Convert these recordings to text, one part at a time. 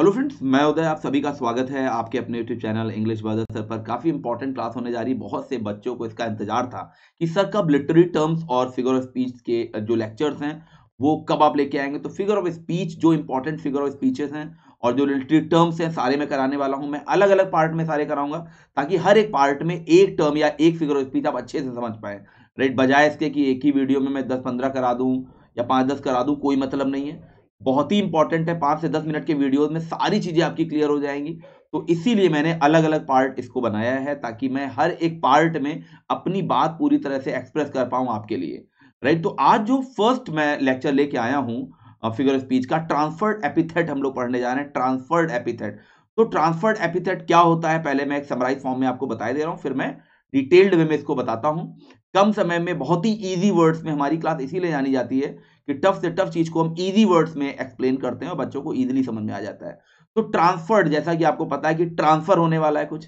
Hello friends मैं उदय आप सभी का स्वागत है आपके अपने YouTube channel English version sir पर काफ़ी इंपॉर्टेंट क्लास होने जा रही है बहुत से बच्चों को इसका इंतजार था कि सर कब लिटरेरी टर्म्स और फिगर ऑफ स्पीच के जो लेक्चर्स हैं वो कब आप लेके आएंगे तो फिगर ऑफ स्पीच जो इंपॉर्टेंट फिगर ऑफ स्पीचेस हैं और जो लिटरी टर्म्स हैं सारे में कराने वाला हूँ मैं अलग अलग पार्ट में सारे कराऊंगा ताकि हर एक पार्ट में एक टर्म या एक फिगर ऑफ स्पीच आप अच्छे से समझ पाए राइट बजाय इसके कि एक ही वीडियो में मैं दस पंद्रह करा दूँ या पाँच दस करा दूँ कोई मतलब नहीं है बहुत ही इंपॉर्टेंट है पांच से दस मिनट के वीडियोज में सारी चीज़ें आपकी क्लियर हो जाएंगी तो इसीलिए मैंने अलग अलग पार्ट इसको बनाया है ताकि मैं हर एक पार्ट में अपनी बात पूरी तरह से एक्सप्रेस कर पाऊं आपके लिए राइट तो आज जो फर्स्ट मैं लेक्चर लेके आया हूं फिगर स्पीच का ट्रांसफर्ड एपिथेट हम लोग पढ़ने जा रहे हैं ट्रांसफर्ड एपिथेट तो ट्रांसफर्ड एपिथेट क्या होता है पहले मैं एक समराइज फॉर्म में आपको बताई दे रहा हूं फिर मैं डिटेल्ड वे में इसको बताता हूं कम समय में बहुत ही इजी वर्ड्स में हमारी क्लास इसीलिए जानी जाती है कि टफ से टफ चीज को हम इजी वर्ड्स में एक्सप्लेन करते हैं और बच्चों को इजीली समझ में आ जाता है तो ट्रांसफर्ड जैसा कि आपको पता है कि ट्रांसफर होने वाला है कुछ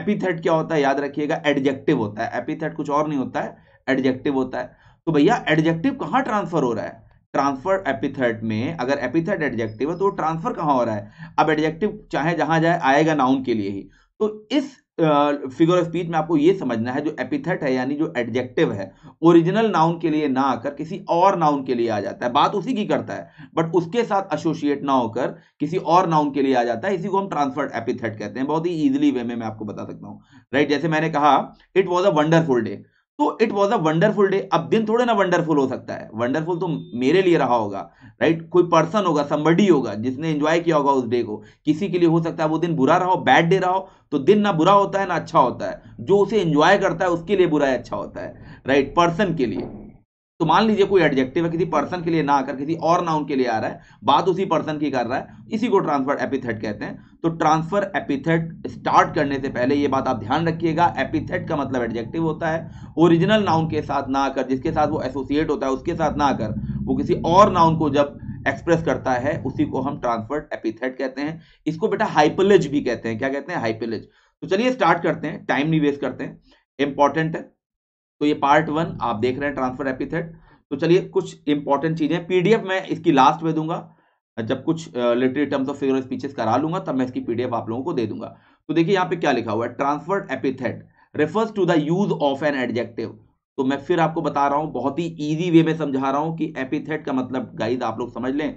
एपीथेट क्या होता है याद रखिएगा एडजेक्टिव होता है एपीथेट कुछ और नहीं होता है एडजेक्टिव होता है तो भैया एडजेक्टिव कहाँ ट्रांसफर हो रहा है ट्रांसफर एपिथेट में अगर एपिथेट एडजेक्टिव है तो ट्रांसफर कहाँ हो रहा है अब एडजेक्टिव चाहे जहां जाए आएगा नाउन के लिए ही तो इस फिगर ऑफ स्पीच में आपको यह समझना है जो एपिथेट है यानी जो एडजेक्टिव है ओरिजिनल नाउन के लिए ना आकर किसी और नाउन के लिए आ जाता है बात उसी की करता है बट उसके साथ एसोसिएट ना होकर किसी और नाउन के लिए आ जाता है इसी को हम ट्रांसफर्ड एपिथेट कहते हैं बहुत ही इजिली वे में मैं आपको बता सकता हूं राइट right? जैसे मैंने कहा it was a wonderful day तो it was a wonderful day अब दिन थोड़े ना वंडरफुल हो सकता है वंडरफुल तो मेरे लिए रहा होगा राइट कोई पर्सन होगा संबडी होगा जिसने एंजॉय किया होगा उस डे को किसी के लिए हो सकता है वो दिन बुरा रहा हो बैड डे रहा हो तो दिन ना बुरा होता है ना अच्छा होता है जो उसे एंजॉय करता है उसके लिए बुरा है अच्छा होता है राइट पर्सन के लिए तो मान लीजिए कोई एडजेक्टिव है किसी पर्सन के लिए ना आकर किसी और नाउन के लिए आ रहा है बात उसी पर्सन की कर रहा है इसी को ट्रांसफर एपिथेट कहते हैं तो ट्रांसफर एपिथेट स्टार्ट करने से पहले ये बात आप ध्यान रखिएगा एपिथेट का मतलब एडजेक्टिव होता है ओरिजिनल नाउन के साथ ना आकर जिसके साथ वो एसोसिएट होता है उसके साथ ना आकर वो किसी और नाउन को जब एक्सप्रेस करता है उसी को हम ट्रांसफर एपिथेट कहते हैं इसको बेटा हाइपलेज भी कहते हैं क्या कहते हैं हाइपलेज तो चलिए स्टार्ट करते हैं टाइम नहीं वेस्ट करते हैं इंपॉर्टेंट है तो ये पार्ट वन आप देख रहे हैं ट्रांसफर एपिथेट तो चलिए कुछ इंपॉर्टेंट चीजें पीडीएफ मैं इसकी लास्ट में दूंगा जब कुछ literary terms of figure speeches करा लूंगा तब मैं इसकी पीडीएफ आप लोगों को दे दूंगा तो देखिए यहाँ पे क्या लिखा हुआ है transfer epithet refers to the use of an adjective तो मैं फिर आपको बता रहा हूँ बहुत ही ईजी वे में समझा रहा हूँ कि एपिथेट का मतलब गाइज आप लोग समझ लें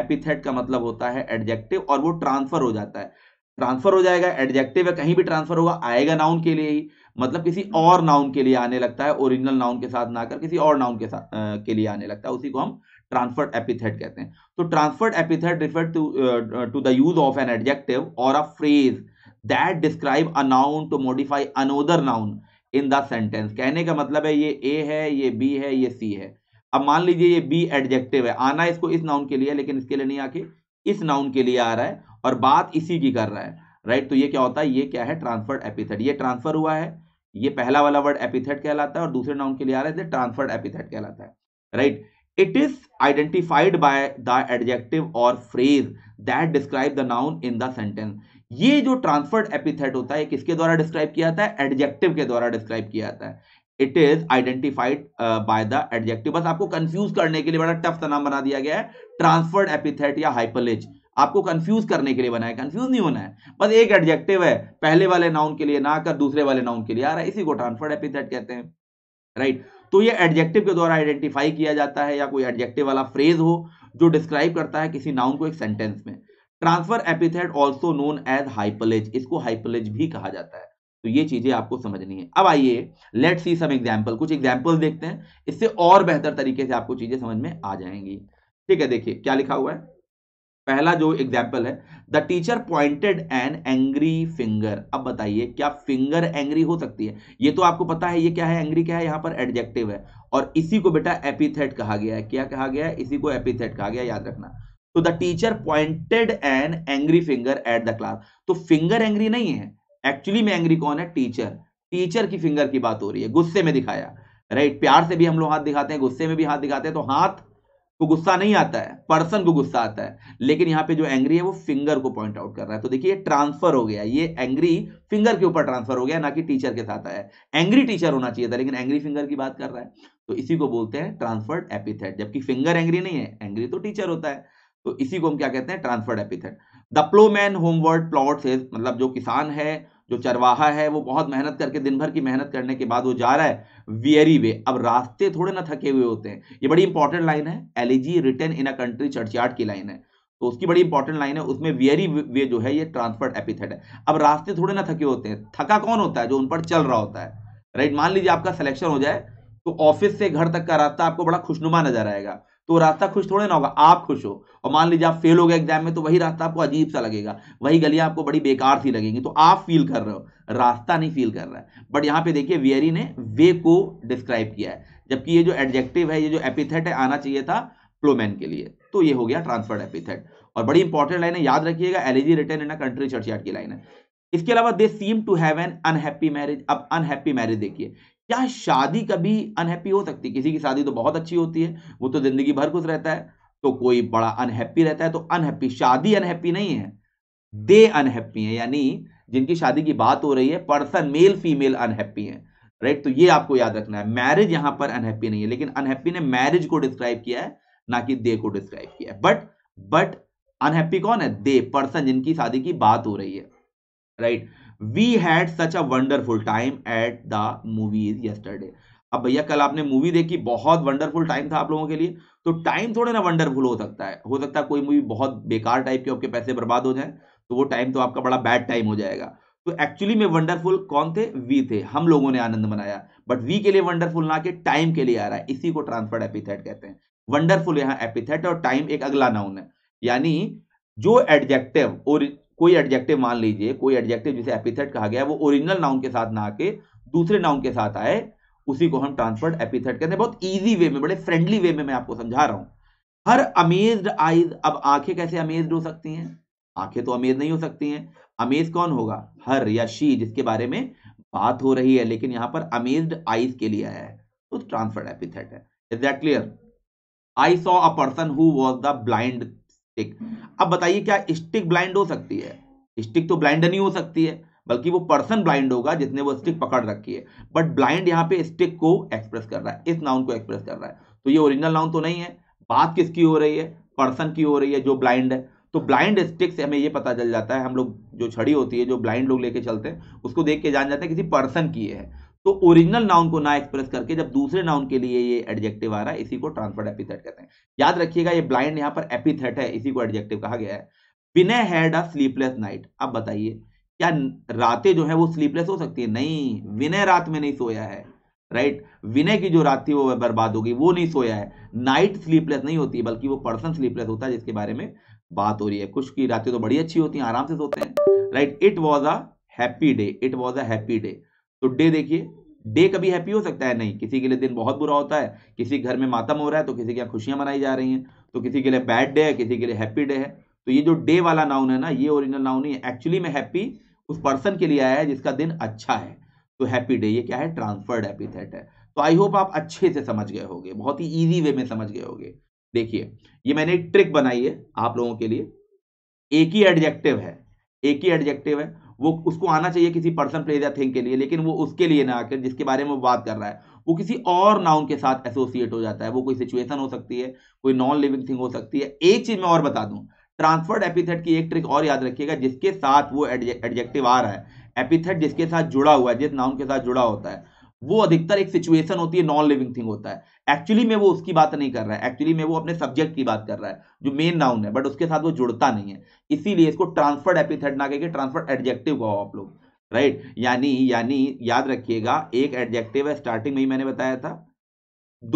एपिथेट का मतलब होता है एडजेक्टिव और वो ट्रांसफर हो जाता है ट्रांसफर हो जाएगा एडजेक्टिव या कहीं भी ट्रांसफर होगा आएगा नाउन के लिए ही मतलब किसी और नाउन के लिए आने लगता है ओरिजिनल नाउन के साथ ना कर किसी और नाउन के साथ आ, के लिए आने लगता है उसी को हम ट्रांसफर्ड एपिथेट कहते हैं तो transferred epithet refer to to the use of an adjective और a phrase that describe a noun to modify another noun in the sentence कहने का मतलब है ये ए है ये बी है ये सी है अब मान लीजिए ये बी एडजेक्टिव है आना इसको इस नाउन के लिए लेकिन इसके लिए नहीं आके इस नाउन के लिए आ रहा है और बात इसी की कर रहा है राइट तो ये क्या होता है ये क्या है ट्रांसफर्ड एपिथेट ये ट्रांसफर हुआ है ये पहला वाला वर्ड एपिथेट कहलाता है और दूसरे नाउन के लिए आ रहा है ट्रांसफर्ड एपिथेट कहलाता है right it is identified by the adjective और phrase that describe the noun in the sentence ये जो ट्रांसफर्ड एपिथेट होता है किसके द्वारा डिस्क्राइब किया जाता है एडजेक्टिव के द्वारा डिस्क्राइब किया जाता है it is identified by the adjective बस आपको कंफ्यूज करने के लिए बड़ा टफ सा नाम बना दिया गया है ट्रांसफर्ड एपिथेट या हाइपलेज आपको कंफ्यूज करने के लिए बनाया कंफ्यूज नहीं होना है बस एक एडजेक्टिव है पहले वाले नाउन के लिए ना कर दूसरे वाले नाउन के लिए आ रहा है इसी को ट्रांसफर्ड एपिथेट कहते हैं राइट तो ये एडजेक्टिव के द्वारा आइडेंटिफाई किया जाता है या कोई एडजेक्टिव वाला फ्रेज हो जो डिस्क्राइब करता है किसी नाउन को एक सेंटेंस में transfer epithet also known as hypallage इसको हाइपलेज भी कहा जाता है तो ये चीजें आपको समझनी है अब आइए लेट सी सम एग्जाम्पल कुछ एग्जाम्पल देखते हैं इससे और बेहतर तरीके से आपको चीजें समझ में आ जाएंगी ठीक है देखिए क्या लिखा हुआ है पहला जो एग्जाम्पल है the teacher pointed an angry finger अब बताइए क्या फिंगर एंग्री हो सकती है ये तो आपको पता है ये क्या है एंग्री क्या है यहां पर एडजेक्टिव है और इसी को बेटा एपिथेट कहा गया है क्या कहा गया है इसी को एपिथेट कहा गया याद रखना तो the teacher pointed an angry finger at the class तो फिंगर एंग्री नहीं है एक्चुअली में एंग्री कौन है टीचर टीचर की फिंगर की बात हो रही है गुस्से में दिखाया राइट प्यार से भी हम लोग हाथ दिखाते हैं गुस्से में भी हाथ दिखाते हैं तो हाथ को गुस्सा नहीं आता है पर्सन को गुस्सा आता है लेकिन यहाँ पे जो एंग्री है वो फिंगर को पॉइंट आउट कर रहा है तो देखिए ट्रांसफर हो गया ये एंग्री फिंगर के ऊपर ट्रांसफर हो गया ना कि टीचर के साथ आया एंग्री टीचर होना चाहिए था लेकिन एंग्री फिंगर की बात कर रहा है तो इसी को बोलते हैं ट्रांसफर्ड एपिथेट जबकि फिंगर एंग्री नहीं है एंग्री तो टीचर होता है तो इसी को हम क्या कहते हैं transferred epithet the ploughman homeward plods मतलब जो किसान है जो चरवाहा है वो बहुत मेहनत करके दिन भर की मेहनत करने के बाद वो जा रहा है वियरी वे अब रास्ते थोड़े ना थके हुए होते हैं ये बड़ी इंपॉर्टेंट लाइन है elegy written in a country churchyard की लाइन है तो उसकी बड़ी इंपॉर्टेंट लाइन है उसमें वियरी वे जो है ये ट्रांसफर्ड एपिथेड है अब रास्ते थोड़े ना थके होते हैं थका कौन होता है जो उन पर चल रहा होता है राइट मान लीजिए आपका सिलेक्शन हो जाए तो ऑफिस से घर तक का रास्ता आपको बड़ा खुशनुमा नजर आएगा तो रास्ता खुश थोड़े ना होगा आप खुश हो और मान लीजिए आप फेल हो गए एग्जाम में तो वही रास्ता आपको अजीब सा लगेगा वही गलियां आपको बड़ी बेकार सी लगेंगी तो आप फील कर रहे हो रास्ता नहीं फील कर रहा है बट यहाँ पे देखिए वियरी ने वे को डिस्क्राइब किया है जबकि ये जो एडजेक्टिव है ये जो एपिथेट है आना चाहिए था प्लोमैन के लिए तो ये हो गया ट्रांसफर्ड एपिथेट और बड़ी इंपॉर्टेंट लाइन है याद रखिएगा elegy written in a country churchyard की लाइन है इसके अलावा they seem to have an unhappy marriage अब अनहैप्पी मैरिज देखिए क्या शादी कभी अनहैप्पी हो सकती है किसी की शादी तो बहुत अच्छी होती है वो तो जिंदगी भर खुश रहता है तो कोई बड़ा अनहैप्पी रहता है तो अनहैप्पी शादी अनहैप्पी नहीं है दे अनहैप्पी है यानी जिनकी शादी की बात हो रही है पर्सन मेल फीमेल अनहैप्पी है राइट तो ये आपको याद रखना है मैरिज यहां पर अनहैप्पी नहीं है लेकिन अनहैप्पी ने मैरिज को डिस्क्राइब किया है ना कि दे को डिस्क्राइब किया है बट बट अनहैप्पी कौन है दे पर्सन जिनकी शादी की बात हो रही है right we had such a wonderful time at the movies yesterday अब भैया कल आपने मूवी देखी बहुत वंडरफुल टाइम था आप लोगों के लिए तो टाइम थोड़े ना वंडरफुल हो सकता है हो सकता है कोई मूवी बहुत बेकार टाइप के आपके पैसे बर्बाद हो जाए तो वो टाइम तो आपका बड़ा बैड टाइम हो जाएगा तो एक्चुअली में वंडरफुल कौन थे वी थे हम लोगों ने आनंद मनाया बट वी के लिए वंडरफुल ना के टाइम के लिए आ रहा है इसी को ट्रांसफर्ड एपिथेट कहते हैं वंडरफुल यहाँ एपिथेट और टाइम एक अगला नाउन है यानी जो एडजेक्टिव और कोई एडजेक्टिव मान लीजिए कोई एडजेक्टिव जिसे एपिथेट कहा गया वो ओरिजिनल नाउन के साथ ना आके दूसरे नाउन के साथ आए उसी को हम ट्रांसफर्ड एपिथेट कहते हैं बहुत ईजी वे में बड़े फ्रेंडली वे में मैं आपको समझा रहा हूँ हर अमेज आइज अब आंखें कैसे अमेज हो सकती हैं आंखें तो अमेज नहीं हो सकती हैं अमेज कौन होगा हर या शी जिसके बारे में बात हो रही है लेकिन यहां पर अमेज आइज के लिए आया है तो ट्रांसफर्ड एपिथेट है is that clear I saw a person who was the blind stick अब बताइए क्या स्टिक ब्लाइंड हो सकती है स्टिक तो ब्लाइंड नहीं हो सकती है बल्कि वो पर्सन ब्लाइंड होगा जिसने वो स्टिक पकड़ रखी है बट ब्लाइंड यहाँ पे स्टिक को एक्सप्रेस कर रहा है इस नाउन को एक्सप्रेस कर रहा है तो ये ओरिजिनल नाउन तो नहीं है बात किसकी हो रही है पर्सन की हो रही है जो ब्लाइंड है तो ब्लाइंड स्टिक से हमें ये पता चल जाता है हम लोग जो छड़ी होती है जो ब्लाइंड लोग लेके चलते हैं उसको देख के जान जाते हैं किसी पर्सन की है तो ओरिजिनल नाउन को ना एक्सप्रेस करके जब दूसरे नाउन के लिए ये एडजेक्टिव आ रहा है इसी को ट्रांसफर्ड एपिथेट कहते हैं याद रखिएगा ये ब्लाइंड यहाँ पर एपिथेट है इसी को एडजेक्टिव कहा गया है Vinay had a sleepless night अब बताइए क्या रातें जो है वो स्लीपलेस हो सकती है नहीं विनय रात में नहीं सोया है राइट विनय की जो रात थी वो बर्बाद होगी वो नहीं सोया है नाइट स्लीपलेस नहीं होती बल्कि वो पर्सन स्लीपलेस होता है जिसके बारे में बात हो रही है कुछ की रातें तो बड़ी अच्छी होती हैं आराम से सोते हैं right it was a happy day it was a happy day तो डे देखिए डे कभी हैप्पी हो सकता है नहीं किसी के लिए दिन बहुत बुरा होता है किसी घर में मातम हो रहा है तो किसी के यहाँ खुशियां मनाई जा रही हैं तो किसी के लिए बैड डे है किसी के लिए हैप्पी डे है तो ये जो डे वाला नाउन है ना ये ओरिजिनल नाउन नहीं है एक्चुअली में हैप्पी उस पर्सन के लिए आया है जिसका दिन अच्छा है तो हैप्पी डे ये क्या है ट्रांसफर्ड थेट है तो आई होप आप अच्छे से समझ गए होंगे बहुत ही ईजी वे में समझ गए होगे देखिए ये मैंने एक ट्रिक बनाई है आप लोगों के लिए एक ही एडजेक्टिव है एक ही एडजेक्टिव है वो उसको आना चाहिए किसी पर्सन प्लेस या थिंग के लिए लेकिन वो उसके लिए ना आकर जिसके बारे में वो बात कर रहा है वो किसी और नाउन के साथ एसोसिएट हो जाता है वो कोई सिचुएशन हो सकती है कोई नॉन लिविंग थिंग हो सकती है एक चीज़ मैं और बता दूं ट्रांसफर्ड एपिथेट की एक ट्रिक और याद रखिएगा जिसके साथ वो एडजेक्टिव आ रहा है एपिथेट जिसके साथ जुड़ा हुआ है जिस नाउन के साथ जुड़ा होता है वो अधिकतर एक सिचुएशन होती है नॉन लिविंग थिंग होता है एक्चुअली में वो उसकी बात नहीं कर रहा है एक्चुअली में वो अपने सब्जेक्ट की बात कर रहा है जो मेन नाउन है बट उसके साथ वो जुड़ता नहीं है इसीलिए इसको ट्रांसफर्ड एपिथेड ना कहकर ट्रांसफर्ड एडजेक्टिव कहो आप लोग राइट यानी यानी याद रखिएगा एक एडजेक्टिव है स्टार्टिंग में ही मैंने बताया था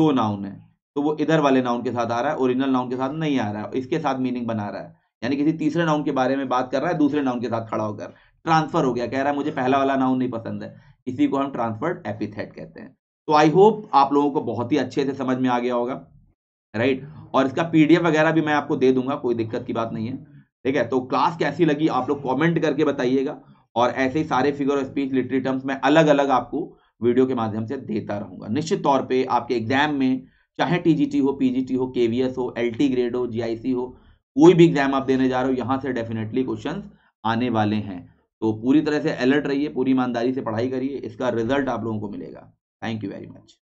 दो नाउन है तो वो इधर वाले नाउन के साथ आ रहा है ओरिजिनल नाउन के साथ नहीं आ रहा है इसके साथ मीनिंग बना रहा है यानी किसी तीसरे नाउन के बारे में बात कर रहा है दूसरे नाउन के साथ खड़ा होकर ट्रांसफर हो गया कह रहा है मुझे पहला वाला नाउन नहीं पसंद है इसी को हम ट्रांसफर्ड एपिथेट कहते हैं तो आई होप आप लोगों को बहुत ही अच्छे से समझ में आ गया होगा राइट और इसका पीडीएफ वगैरह भी मैं आपको दे दूंगा कोई दिक्कत की बात नहीं है ठीक है तो क्लास कैसी लगी आप लोग कमेंट करके बताइएगा और ऐसे ही सारे फिगर और स्पीच लिटरी टर्म्स में अलग अलग आपको वीडियो के माध्यम से देता रहूंगा निश्चित तौर पर आपके एग्जाम में चाहे टीजीटी हो पीजीटी हो केवीएस हो एलटी ग्रेड हो जीआईसी हो कोई भी एग्जाम आप देने जा रहे हो यहाँ से डेफिनेटली क्वेश्चन आने वाले हैं तो पूरी तरह से अलर्ट रहिए पूरी ईमानदारी से पढ़ाई करिए इसका रिजल्ट आप लोगों को मिलेगा थैंक यू वेरी मच